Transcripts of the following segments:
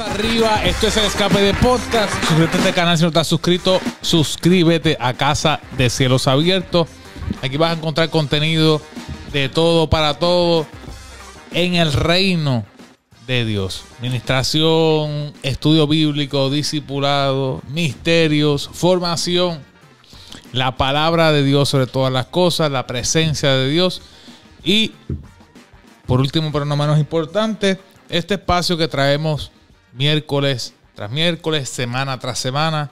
arriba, esto es el escape de podcast. Suscríbete a este canal si no estás suscrito. Suscríbete a Casa de Cielos Abiertos. Aquí vas a encontrar contenido de todo para todo en el reino de Dios. Ministración, estudio bíblico, discipulado, misterios, formación, la palabra de Dios sobre todas las cosas, la presencia de Dios y, por último, pero no menos importante, este espacio que traemos miércoles tras miércoles, semana tras semana.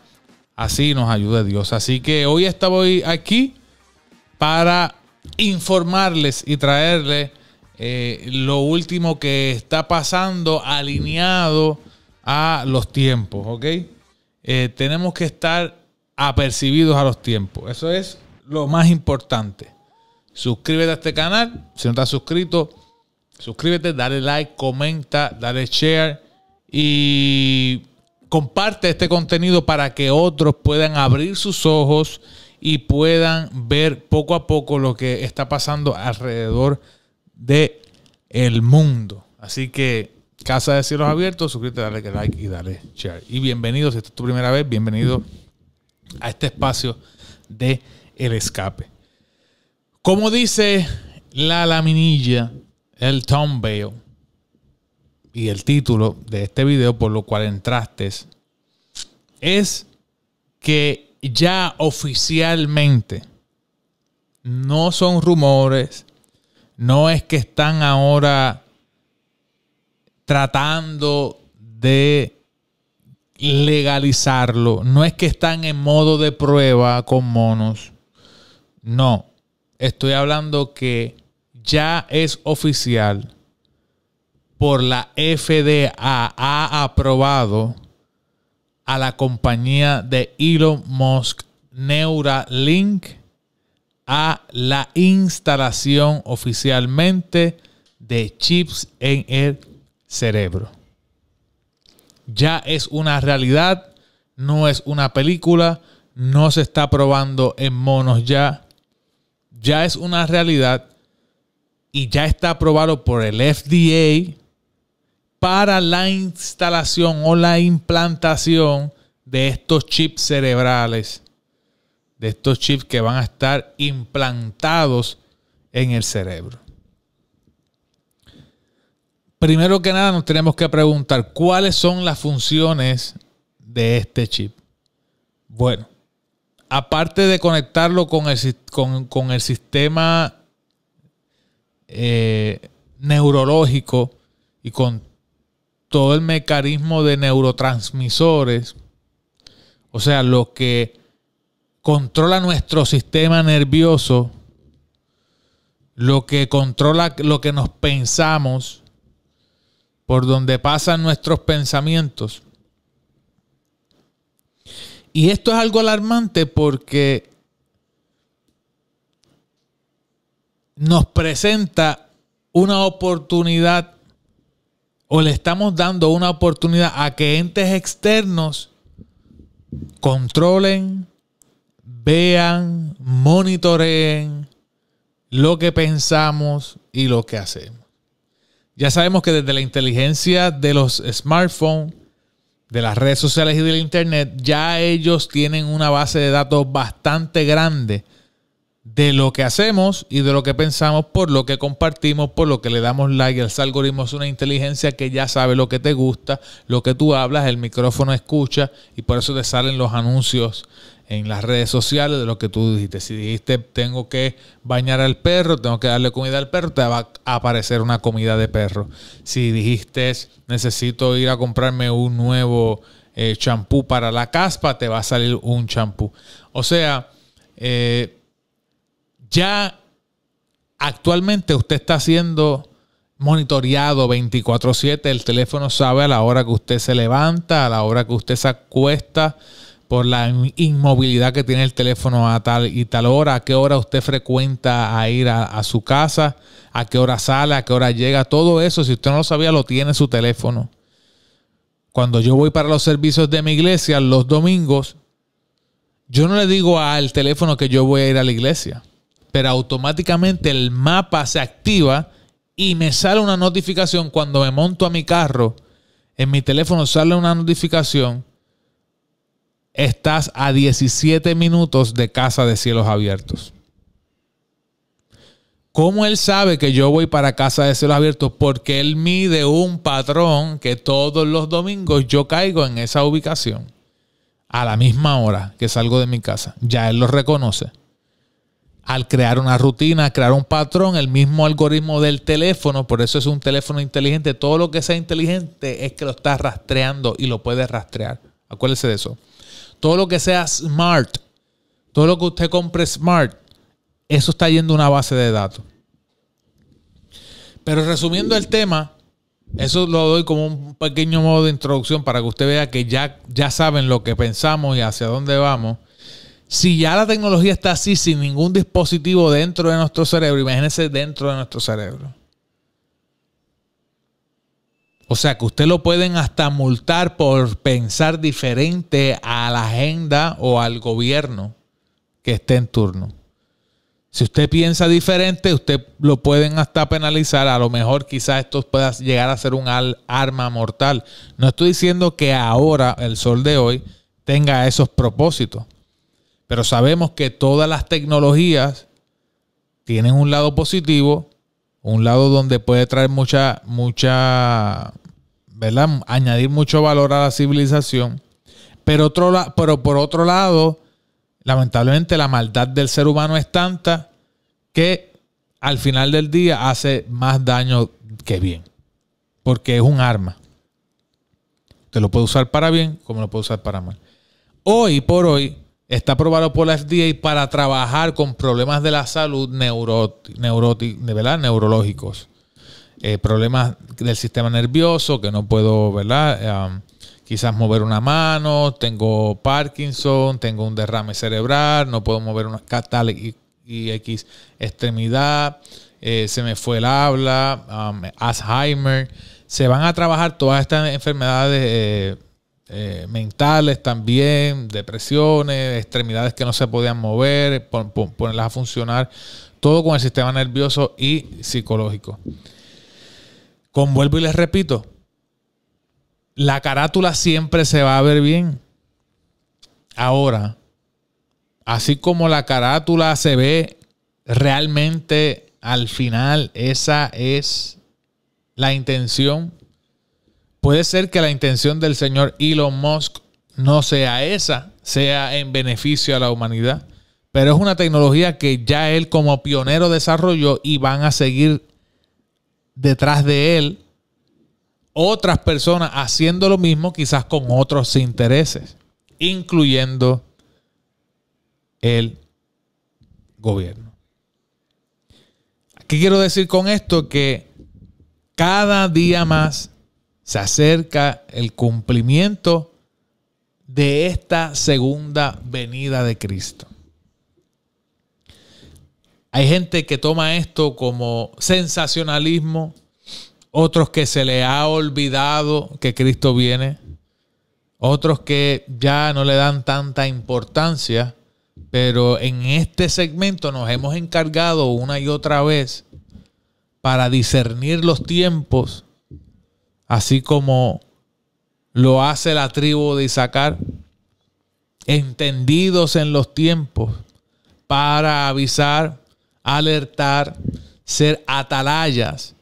Así nos ayude Dios. Así que hoy estoy aquí para informarles y traerles eh, lo último que está pasando alineado a los tiempos, ¿ok? Eh, tenemos que estar apercibidos a los tiempos. Eso es lo más importante. Suscríbete a este canal. Si no estás suscrito, suscríbete, dale like, comenta, dale share y comparte este contenido para que otros puedan abrir sus ojos y puedan ver poco a poco lo que está pasando alrededor de el mundo. Así que Casa de Cielos Abiertos, suscríbete, dale like y dale share. Y bienvenidos si esta es tu primera vez, bienvenido a este espacio de El Escape. Como dice la laminilla, el tombale y el título de este video por lo cual entraste es que ya oficialmente no son rumores, no es que están ahora tratando de legalizarlo, no es que están en modo de prueba con monos, no, estoy hablando que ya es oficial por la FDA ha aprobado a la compañía de Elon Musk Neuralink a la instalación oficialmente de chips en el cerebro. Ya es una realidad, no es una película, no se está probando en monos ya. Ya es una realidad y ya está aprobado por el FDA, para la instalación o la implantación de estos chips cerebrales, de estos chips que van a estar implantados en el cerebro. Primero que nada nos tenemos que preguntar cuáles son las funciones de este chip. Bueno, aparte de conectarlo con el, con, el sistema eh, neurológico y con todo el mecanismo de neurotransmisores, o sea, lo que controla nuestro sistema nervioso, lo que controla lo que nos pensamos, por donde pasan nuestros pensamientos. Y esto es algo alarmante porque nos presenta una oportunidad o le estamos dando una oportunidad a que entes externos controlen, vean, monitoreen lo que pensamos y lo que hacemos. Ya sabemos que desde la inteligencia de los smartphones, de las redes sociales y del internet, ya ellos tienen una base de datos bastante grande de lo que hacemos y de lo que pensamos, por lo que compartimos, por lo que le damos like. El algoritmo es una inteligencia que ya sabe lo que te gusta, lo que tú hablas, el micrófono escucha y por eso te salen los anuncios en las redes sociales de lo que tú dijiste. Si dijiste tengo que bañar al perro, tengo que darle comida al perro, te va a aparecer una comida de perro. Si dijiste necesito ir a comprarme un nuevo eh, champú para la caspa, te va a salir un champú. O sea, eh, ya actualmente usted está siendo monitoreado 24/7, el teléfono sabe a la hora que usted se levanta, a la hora que usted se acuesta, por la inmovilidad que tiene el teléfono a tal y tal hora, a qué hora usted frecuenta a ir a, su casa, a qué hora sale, a qué hora llega, todo eso, si usted no lo sabía, lo tiene su teléfono. Cuando yo voy para los servicios de mi iglesia los domingos, yo no le digo al teléfono que yo voy a ir a la iglesia pero automáticamente el mapa se activa y me sale una notificación cuando me monto a mi carro. En mi teléfono sale una notificación. Estás a 17 minutos de casa de cielos abiertos. ¿Cómo él sabe que yo voy para casa de cielos abiertos? Porque él mide un patrón que todos los domingos yo caigo en esa ubicación a la misma hora que salgo de mi casa. Ya él lo reconoce al crear una rutina, crear un patrón, el mismo algoritmo del teléfono, por eso es un teléfono inteligente, todo lo que sea inteligente es que lo está rastreando y lo puede rastrear. Acuérdese de eso. Todo lo que sea smart, todo lo que usted compre smart, eso está yendo a una base de datos. Pero resumiendo el tema, eso lo doy como un pequeño modo de introducción para que usted vea que ya, ya saben lo que pensamos y hacia dónde vamos. Si ya la tecnología está así, sin ningún dispositivo dentro de nuestro cerebro, imagínense dentro de nuestro cerebro. O sea que usted lo pueden hasta multar por pensar diferente a la agenda o al gobierno que esté en turno. Si usted piensa diferente, usted lo pueden hasta penalizar. A lo mejor quizás esto pueda llegar a ser un arma mortal. No estoy diciendo que ahora, el sol de hoy, tenga esos propósitos. Pero sabemos que todas las tecnologías tienen un lado positivo, un lado donde puede traer mucha, mucha, ¿verdad? Añadir mucho valor a la civilización. Pero, otro, pero por otro lado, lamentablemente la maldad del ser humano es tanta que al final del día hace más daño que bien. Porque es un arma. Te lo puedo usar para bien como lo puedo usar para mal. Hoy por hoy, Está aprobado por la FDA para trabajar con problemas de la salud neurológicos. Eh, problemas del sistema nervioso, que no puedo, ¿verdad? quizás mover una mano, tengo Parkinson, tengo un derrame cerebral, no puedo mover una catal y, X extremidad, eh, se me fue el habla, Alzheimer. Se van a trabajar todas estas enfermedades. Eh, eh, mentales también, depresiones, extremidades que no se podían mover, ponerlas a funcionar, todo con el sistema nervioso y psicológico. Convuelvo y les repito, la carátula siempre se va a ver bien. Ahora, así como la carátula se ve realmente al final, esa es la intención Puede ser que la intención del señor Elon Musk no sea esa, sea en beneficio a la humanidad, pero es una tecnología que ya él como pionero desarrolló y van a seguir detrás de él otras personas haciendo lo mismo, quizás con otros intereses, incluyendo el gobierno. ¿Qué quiero decir con esto? Que cada día más se acerca el cumplimiento de esta segunda venida de Cristo. Hay gente que toma esto como sensacionalismo, otros que se le ha olvidado que Cristo viene, otros que ya no le dan tanta importancia, pero en este segmento nos hemos encargado una y otra vez para discernir los tiempos así como lo hace la tribu de Isaacar, entendidos en los tiempos para avisar, alertar, ser atalayas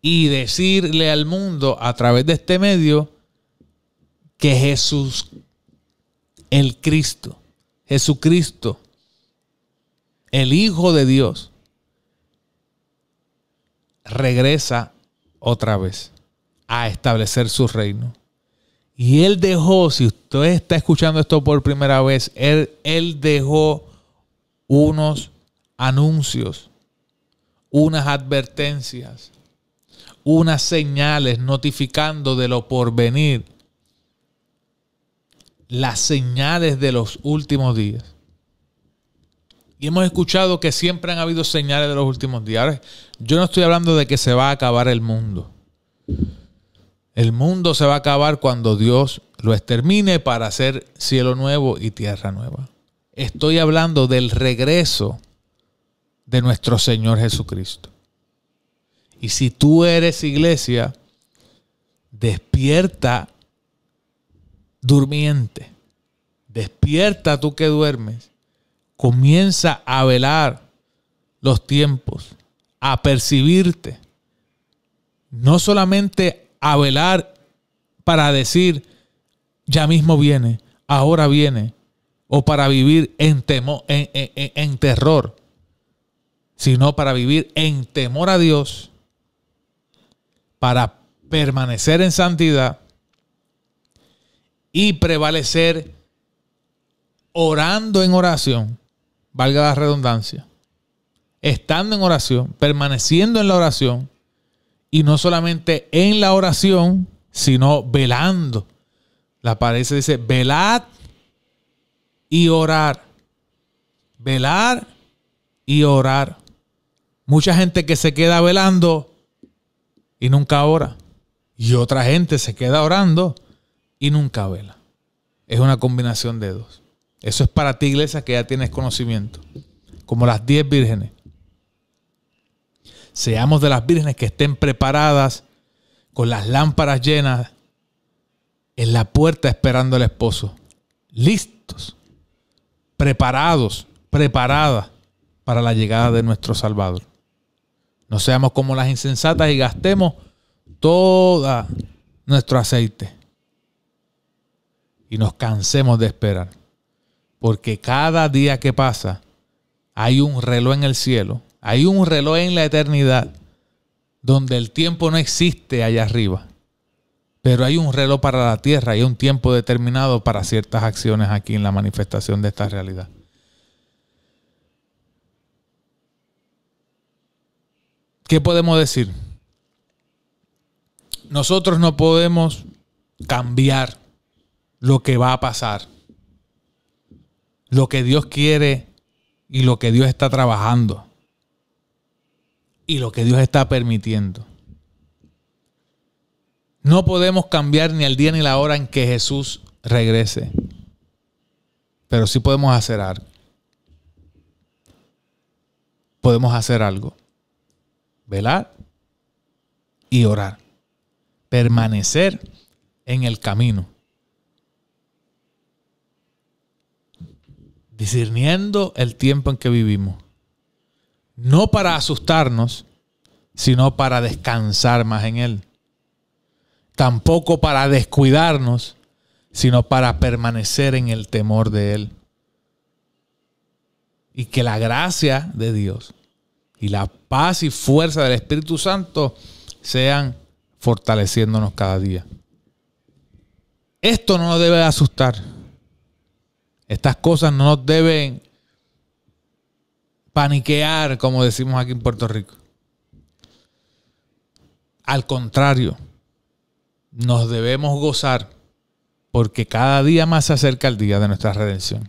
y decirle al mundo a través de este medio que Jesús, el Cristo, Jesucristo, el Hijo de Dios, regresa otra vez a establecer su reino. Y él dejó, si usted está escuchando esto por primera vez, él, él dejó unos anuncios, unas advertencias, unas señales notificando de lo por venir, las señales de los últimos días. Y hemos escuchado que siempre han habido señales de los últimos días. yo no estoy hablando de que se va a acabar el mundo. El mundo se va a acabar cuando Dios lo extermine para hacer cielo nuevo y tierra nueva. Estoy hablando del regreso de nuestro Señor Jesucristo. Y si tú eres iglesia, despierta durmiente. Despierta tú que duermes. Comienza a velar los tiempos, a percibirte. No solamente a velar para decir, ya mismo viene, ahora viene, o para vivir en, en, terror, sino para vivir en temor a Dios, para permanecer en santidad y prevalecer orando en oración, valga la redundancia, estando en oración, permaneciendo en la oración y no solamente en la oración, sino velando. La parece dice, velad y orar. Velar y orar. Mucha gente que se queda velando y nunca ora. Y otra gente se queda orando y nunca vela. Es una combinación de dos. Eso es para ti, iglesia, que ya tienes conocimiento. Como las diez vírgenes. Seamos de las vírgenes que estén preparadas con las lámparas llenas en la puerta esperando al esposo. Listos, preparados, preparadas para la llegada de nuestro Salvador. No seamos como las insensatas y gastemos todo nuestro aceite. Y nos cansemos de esperar. Porque cada día que pasa hay un reloj en el cielo hay un reloj en la eternidad donde el tiempo no existe allá arriba. Pero hay un reloj para la tierra y un tiempo determinado para ciertas acciones aquí en la manifestación de esta realidad. ¿Qué podemos decir? Nosotros no podemos cambiar lo que va a pasar, lo que Dios quiere y lo que Dios está trabajando y lo que Dios está permitiendo. No podemos cambiar ni el día ni la hora en que Jesús regrese, pero sí podemos hacer algo. Podemos hacer algo. Velar y orar. Permanecer en el camino. Discerniendo el tiempo en que vivimos no para asustarnos, sino para descansar más en Él. Tampoco para descuidarnos, sino para permanecer en el temor de Él. Y que la gracia de Dios y la paz y fuerza del Espíritu Santo sean fortaleciéndonos cada día. Esto no nos debe asustar. Estas cosas no nos deben paniquear, como decimos aquí en Puerto Rico. Al contrario, nos debemos gozar porque cada día más se acerca el día de nuestra redención.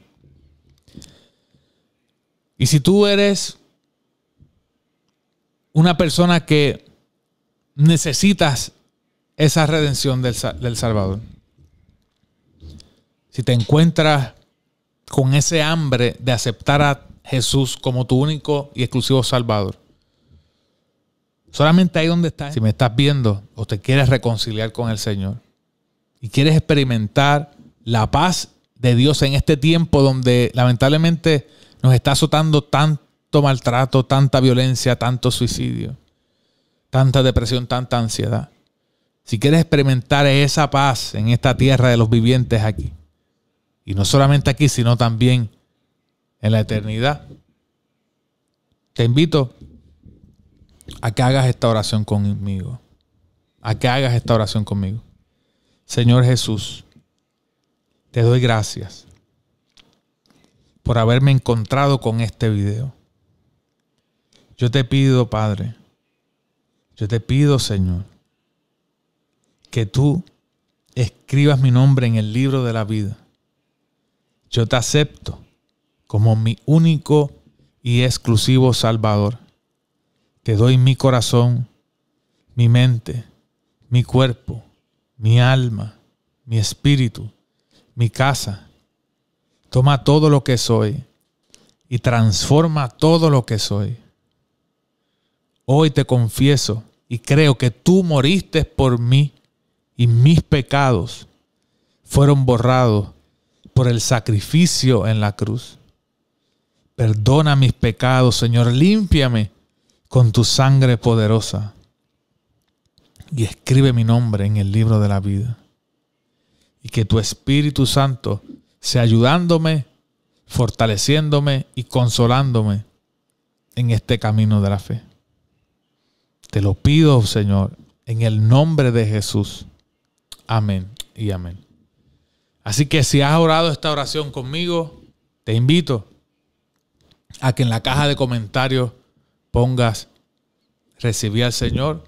Y si tú eres una persona que necesitas esa redención del, del, Salvador. Si te encuentras con ese hambre de aceptar a Jesús como tu único y exclusivo Salvador. Solamente ahí donde estás, si me estás viendo o te quieres reconciliar con el Señor y quieres experimentar la paz de Dios en este tiempo donde lamentablemente nos está azotando tanto maltrato, tanta violencia, tanto suicidio, tanta depresión, tanta ansiedad. Si quieres experimentar esa paz en esta tierra de los vivientes aquí, y no solamente aquí, sino también en la eternidad. Te invito a que hagas esta oración conmigo. A que hagas esta oración conmigo. Señor Jesús, te doy gracias por haberme encontrado con este video. Yo te pido, Padre, yo te pido, Señor, que tú escribas mi nombre en el libro de la vida. Yo te acepto como mi único y exclusivo Salvador. Te doy mi corazón, mi mente, mi cuerpo, mi alma, mi espíritu, mi casa. Toma todo lo que soy y transforma todo lo que soy. Hoy te confieso y creo que tú moriste por mí y mis pecados fueron borrados por el sacrificio en la cruz. Perdona mis pecados, Señor, límpiame con tu sangre poderosa y escribe mi nombre en el libro de la vida. Y que tu Espíritu Santo sea ayudándome, fortaleciéndome y consolándome en este camino de la fe. Te lo pido, Señor, en el nombre de Jesús. Amén y amén. Así que si has orado esta oración conmigo, te invito a que en la caja de comentarios pongas, recibí al Señor,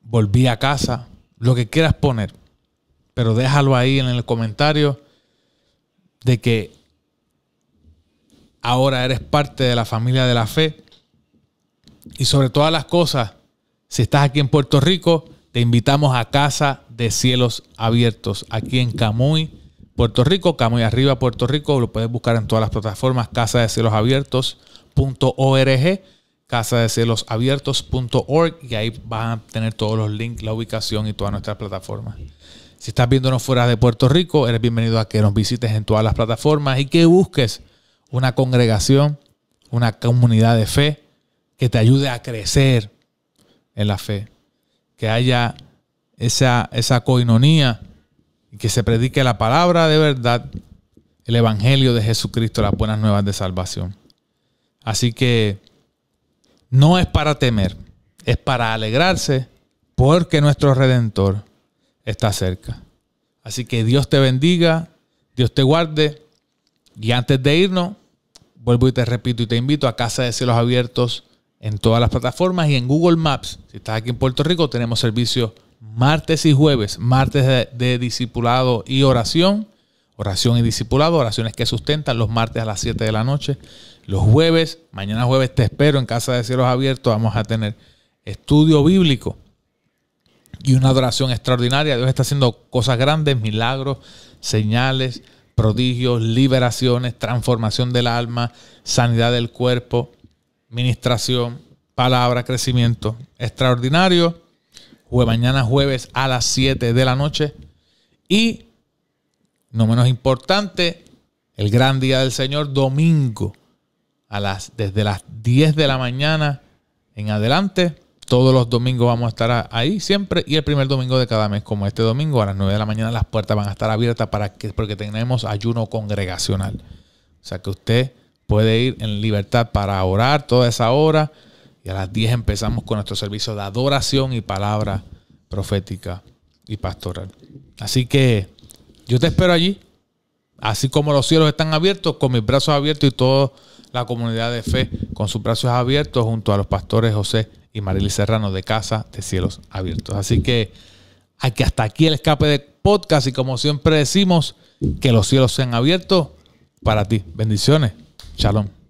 volví a casa, lo que quieras poner, pero déjalo ahí en el comentario de que ahora eres parte de la familia de la fe. Y sobre todas las cosas, si estás aquí en Puerto Rico, te invitamos a Casa de Cielos Abiertos, aquí en Camuy, Puerto Rico, y Arriba Puerto Rico, lo puedes buscar en todas las plataformas, casa de cielos abiertos.org, casa de cielos y ahí van a tener todos los links, la ubicación y todas nuestras plataformas. Si estás viéndonos fuera de Puerto Rico, eres bienvenido a que nos visites en todas las plataformas y que busques una congregación, una comunidad de fe que te ayude a crecer en la fe, que haya esa, esa coinonía y que se predique la palabra de verdad, el Evangelio de Jesucristo, las buenas nuevas de salvación. Así que no es para temer, es para alegrarse porque nuestro Redentor está cerca. Así que Dios te bendiga, Dios te guarde. Y antes de irnos, vuelvo y te repito y te invito a Casa de Cielos Abiertos en todas las plataformas y en Google Maps. Si estás aquí en Puerto Rico, tenemos servicios martes y jueves, martes de, discipulado y oración, oración y discipulado, oraciones que sustentan los martes a las 7 de la noche, los jueves, mañana jueves te espero en Casa de Cielos Abiertos, vamos a tener estudio bíblico y una adoración extraordinaria, Dios está haciendo cosas grandes, milagros, señales, prodigios, liberaciones, transformación del alma, sanidad del cuerpo, ministración, palabra, crecimiento extraordinario jue mañana jueves a las 7 de la noche. Y, no menos importante, el gran día del Señor, domingo, a las, desde las 10 de la mañana en adelante. Todos los domingos vamos a estar ahí siempre y el primer domingo de cada mes, como este domingo, a las 9 de la mañana las puertas van a estar abiertas para que, porque tenemos ayuno congregacional. O sea que usted puede ir en libertad para orar toda esa hora y a las 10 empezamos con nuestro servicio de adoración y palabra profética y pastoral. Así que yo te espero allí. Así como los cielos están abiertos, con mis brazos abiertos y toda la comunidad de fe con sus brazos abiertos junto a los pastores José y Marily Serrano de Casa de Cielos Abiertos. Así que que hasta aquí el escape de podcast y como siempre decimos, que los cielos sean abiertos para ti. Bendiciones. Shalom.